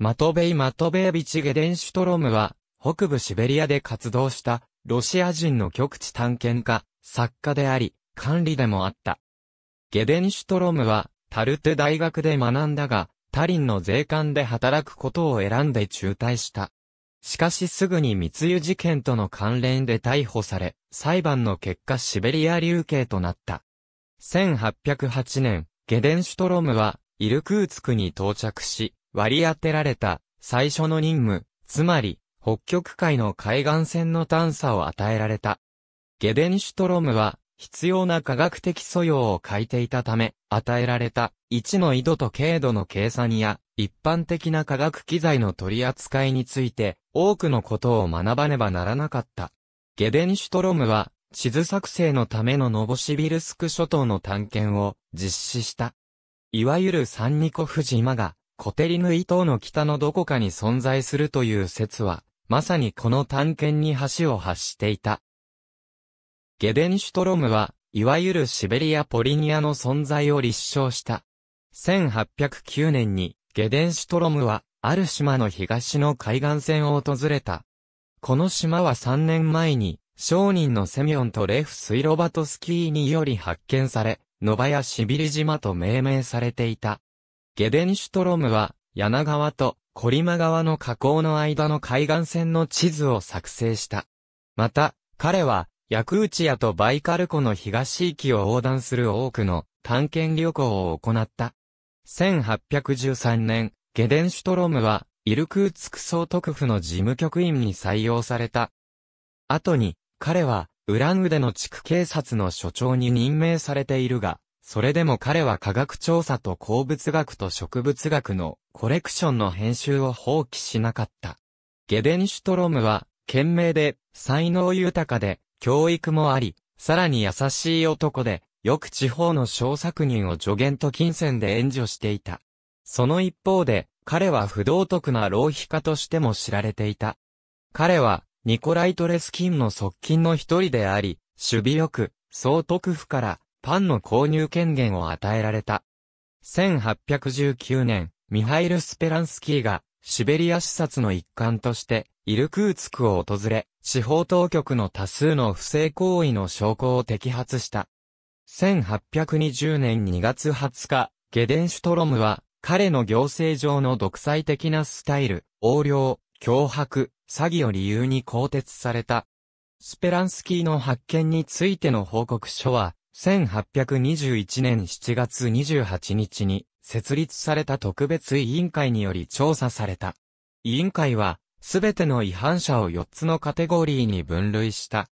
マトベイ・マトベービチ・ゲデンシュトロムは、北部シベリアで活動した、ロシア人の極地探検家、作家であり、管理でもあった。ゲデンシュトロムは、タルテ大学で学んだが、タリンの税関で働くことを選んで中退した。しかしすぐに密輸事件との関連で逮捕され、裁判の結果シベリア流刑となった。1808年、ゲデンシュトロムは、イルクーツクに到着し、割り当てられた最初の任務、つまり北極海の海岸線の探査を与えられた。ゲデンシュトロムは必要な科学的素養を欠いていたため、与えられた1の緯度と経度の計算や一般的な科学機材の取り扱いについて多くのことを学ばねばならなかった。ゲデンシュトロムは地図作成のためのノボシビルスク諸島の探検を実施した。いわゆるサンニコフ島がコテリヌイ島の北のどこかに存在するという説は、まさにこの探検に橋を発していた。ゲデンシュトロムは、いわゆるシベリア・ポリニアの存在を立証した。1809年に、ゲデンシュトロムは、ある島の東の海岸線を訪れた。この島は3年前に、商人のセミオンとレフ・スイロバトスキーにより発見され、ノバヤ・シビリ島と命名されていた。ゲデンシュトロムは、柳川とコリマ川の河口の間の海岸線の地図を作成した。また、彼は、ヤクーチヤとバイカル湖の東域を横断する多くの探検旅行を行った。1813年、ゲデンシュトロムは、イルクーツク総督府の事務局員に採用された。後に、彼は、ウランウデの地区警察の所長に任命されているが、それでも彼は科学調査と鉱物学と植物学のコレクションの編集を放棄しなかった。ゲデンシュトロムは、賢明で、才能豊かで、教育もあり、さらに優しい男で、よく地方の小作人を助言と金銭で援助していた。その一方で、彼は不道徳な浪費家としても知られていた。彼は、ニコライトレスキンの側近の一人であり、守備よく、総督府から、パンの購入権限を与えられた。1819年、ミハイル・スペランスキーがシベリア視察の一環として、イルクーツクを訪れ、司法当局の多数の不正行為の証拠を摘発した。1820年2月20日、ゲデンシュトロムは、彼の行政上の独裁的なスタイル、横領、脅迫、詐欺を理由に更迭された。スペランスキーの発見についての報告書は、1821年7月28日に設立された特別委員会により調査された。委員会は、すべての違反者を4つのカテゴリーに分類した。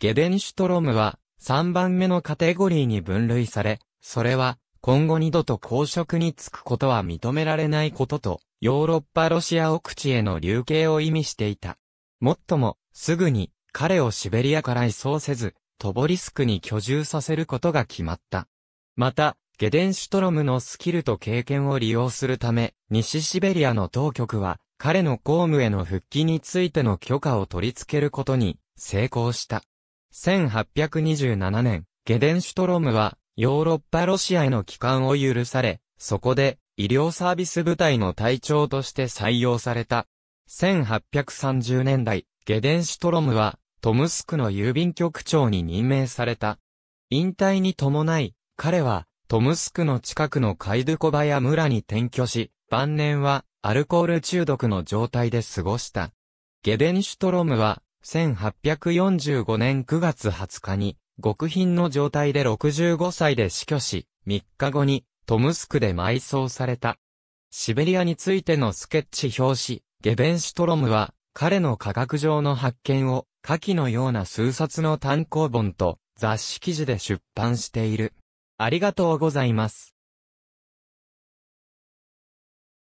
ゲデンシュトロムは3番目のカテゴリーに分類され、それは今後二度と公職に就くことは認められないことと、ヨーロッパロシア奥地への流刑を意味していた。もっとも、すぐに彼をシベリアから移送せず、トボリスクに居住させることが決まった。また、ゲデンシュトロムのスキルと経験を利用するため、西シベリアの当局は、彼の公務への復帰についての許可を取り付けることに成功した。1827年、ゲデンシュトロムは、ヨーロッパロシアへの帰還を許され、そこで、医療サービス部隊の隊長として採用された。1830年代、ゲデンシュトロムは、トムスクの郵便局長に任命された。引退に伴い、彼は、トムスクの近くのカイドコバヤ村に転居し、晩年は、アルコール中毒の状態で過ごした。ゲデンシュトロムは、1845年9月20日に、極貧の状態で65歳で死去し、3日後に、トムスクで埋葬された。シベリアについてのスケッチ表紙、ゲデンシュトロムは、彼の科学上の発見を、下記のような数冊の単行本と雑誌記事で出版している。ありがとうございます。